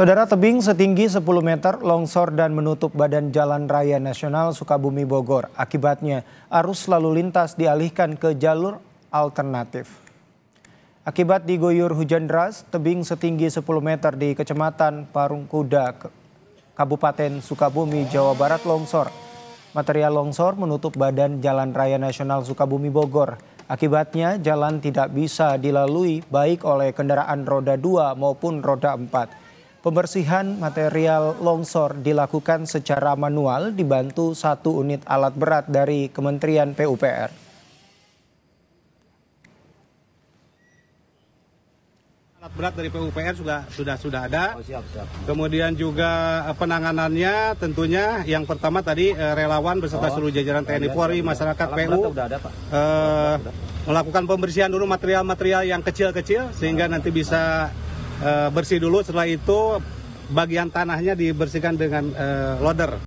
Saudara tebing setinggi 10 meter longsor dan menutup badan Jalan Raya Nasional Sukabumi Bogor. Akibatnya arus lalu lintas dialihkan ke jalur alternatif. Akibat diguyur hujan deras, tebing setinggi 10 meter di Kecamatan Parung Kuda, Kabupaten Sukabumi, Jawa Barat longsor. Material longsor menutup badan Jalan Raya Nasional Sukabumi Bogor. Akibatnya jalan tidak bisa dilalui baik oleh kendaraan roda 2 maupun roda 4. Pembersihan material longsor dilakukan secara manual dibantu satu unit alat berat dari Kementerian PUPR. alat berat dari PUPR sudah sudah sudah ada. Oh, siap, siap. Kemudian juga eh, penanganannya tentunya yang pertama tadi eh, relawan beserta oh, seluruh jajaran TNI Polri, masyarakat PU eh, melakukan pembersihan dulu material-material yang kecil-kecil sehingga nanti bisa Eh, bersih dulu setelah itu bagian tanahnya dibersihkan dengan eh, loader